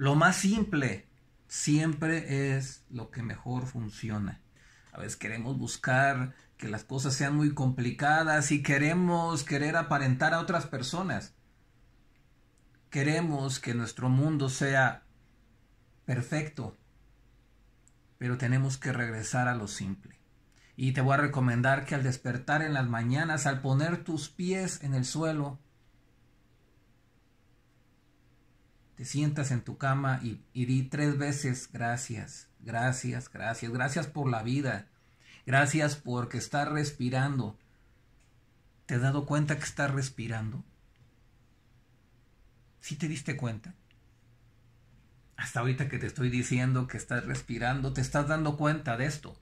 Lo más simple siempre es lo que mejor funciona. A veces queremos buscar que las cosas sean muy complicadas y queremos querer aparentar a otras personas. Queremos que nuestro mundo sea perfecto, pero tenemos que regresar a lo simple. Y te voy a recomendar que al despertar en las mañanas, al poner tus pies en el suelo, te sientas en tu cama y, di tres veces gracias, gracias, gracias, gracias por la vida, gracias porque estás respirando. ¿Te has dado cuenta que estás respirando? ¿Sí te diste cuenta? Hasta ahorita que te estoy diciendo que estás respirando, te estás dando cuenta de esto.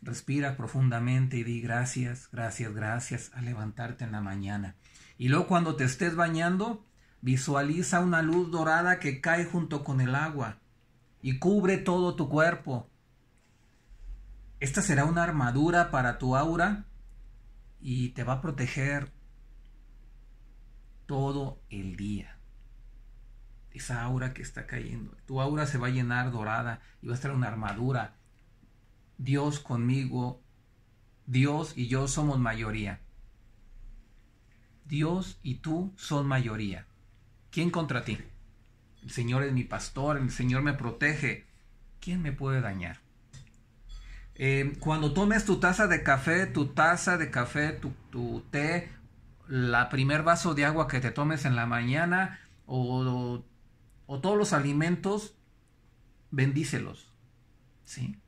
Respira profundamente y di gracias, gracias, gracias a levantarte en la mañana. Y luego cuando te estés bañando, visualiza una luz dorada que cae junto con el agua y cubre todo tu cuerpo. Esta será una armadura para tu aura y te va a proteger todo el día. Esa aura que está cayendo. Tu aura se va a llenar dorada y va a estar una armadura. Dios conmigo, Dios y yo somos mayoría. Dios y tú son mayoría. ¿Quién contra ti? El Señor es mi pastor, el Señor me protege. ¿Quién me puede dañar? Eh, cuando tomes tu taza de café, tu taza de café, tu, té, la primer vaso de agua que te tomes en la mañana o, o, todos los alimentos, bendícelos. ¿sí?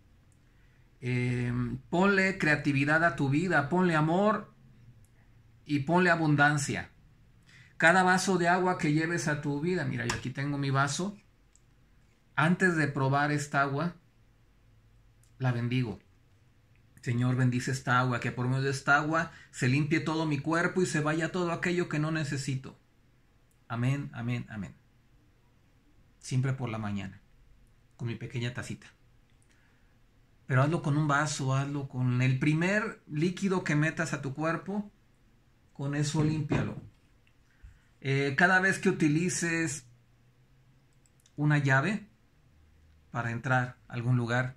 Eh, ponle creatividad a tu vida, ponle amor y ponle abundancia. Cada vaso de agua que lleves a tu vida, mira, yo aquí tengo mi vaso, antes de probar esta agua, la bendigo. Señor, bendice esta agua, que por medio de esta agua se limpie todo mi cuerpo y se vaya todo aquello que no necesito. Amén, amén, amén. Siempre por la mañana, con mi pequeña tacita. Pero hazlo con un vaso, hazlo con el primer líquido que metas a tu cuerpo, con eso límpialo. Eh, cada vez que utilices una llave para entrar a algún lugar,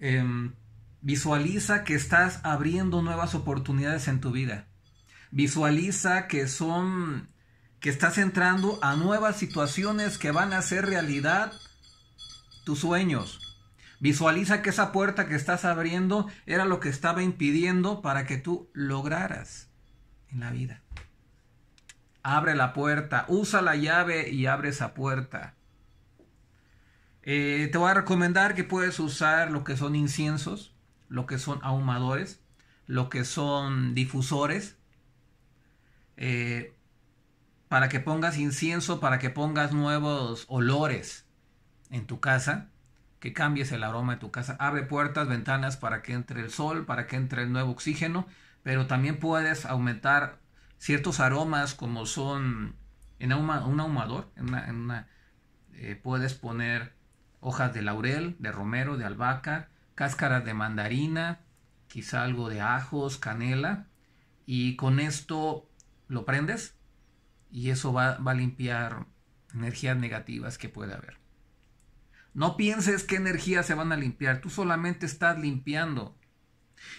em, visualiza que estás abriendo nuevas oportunidades en tu vida. Visualiza que son que estás entrando a nuevas situaciones que van a ser realidad tus sueños, Visualiza que esa puerta que estás abriendo era lo que estaba impidiendo para que tú lograras en la vida. Abre la puerta, usa la llave y abre esa puerta. Eh, te voy a recomendar que puedes usar lo que son inciensos, lo que son ahumadores, lo que son difusores, eh, para que pongas incienso, para que pongas nuevos olores en tu casa que cambies el aroma de tu casa. Abre puertas, ventanas para que entre el sol, para que entre el nuevo oxígeno, pero también puedes aumentar ciertos aromas como son en un ahumador, eh, puedes poner hojas de laurel, de romero, de albahaca, cáscaras de mandarina, quizá algo de ajos, canela, y con esto lo prendes y eso va a limpiar energías negativas que puede haber. No pienses qué energía se van a limpiar, tú solamente estás limpiando.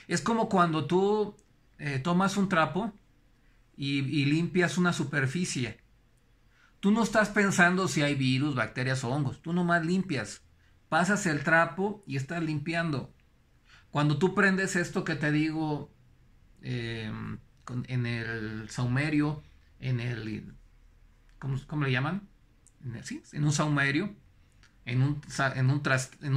Es como cuando tú eh, tomas un trapo y, limpias una superficie. Tú no estás pensando si hay virus, bacterias o hongos, tú nomás limpias. Pasas el trapo y estás limpiando. Cuando tú prendes esto que te digo eh, en el saumerio, en el... ¿Cómo, le llaman? En en un saumerio en un, en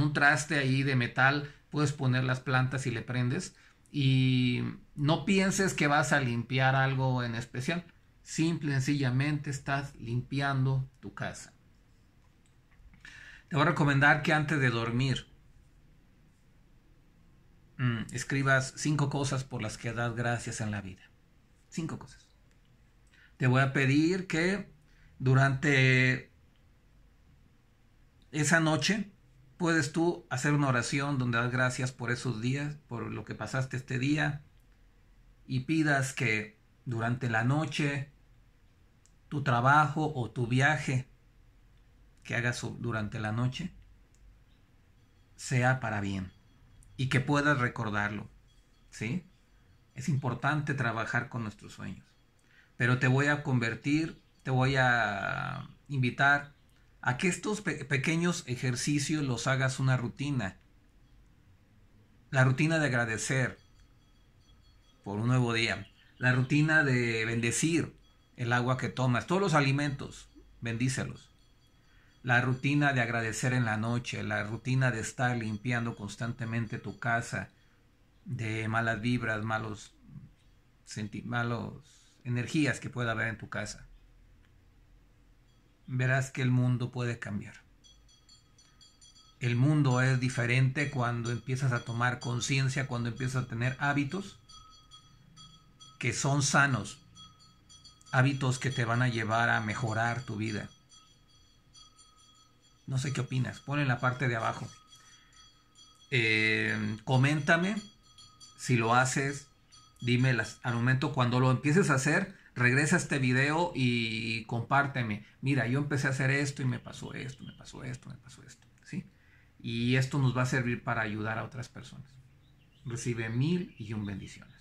un, traste, ahí de metal, puedes poner las plantas y le prendes. Y no pienses que vas a limpiar algo en especial. Simple y sencillamente estás limpiando tu casa. Te voy a recomendar que antes de dormir mm, escribas cinco cosas por las que das gracias en la vida. Cinco cosas. Te voy a pedir que durante esa noche puedes tú hacer una oración donde das gracias por esos días, por lo que pasaste este día, y pidas que durante la noche, tu trabajo o tu viaje que hagas durante la noche, sea para bien y que puedas recordarlo. ¿Sí? Es importante trabajar con nuestros sueños. Pero te voy a convertir, te voy a invitar a que estos pequeños ejercicios los hagas una rutina. La rutina de agradecer por un nuevo día. La rutina de bendecir el agua que tomas, todos los alimentos, bendícelos. La rutina de agradecer en la noche, la rutina de estar limpiando constantemente tu casa de malas vibras, malos, malos energías que pueda haber en tu casa verás que el mundo puede cambiar. El mundo es diferente cuando empiezas a tomar conciencia, cuando empiezas a tener hábitos que son sanos, hábitos que te van a llevar a mejorar tu vida. No sé qué opinas, pon en la parte de abajo. Eh, coméntame si lo haces, dime las, al momento cuando lo empieces a hacer, regresa este video y compárteme. Mira, yo empecé a hacer esto y me pasó esto, me pasó esto, me pasó esto. ¿sí? Y esto nos va a servir para ayudar a otras personas. Recibe mil y un bendiciones.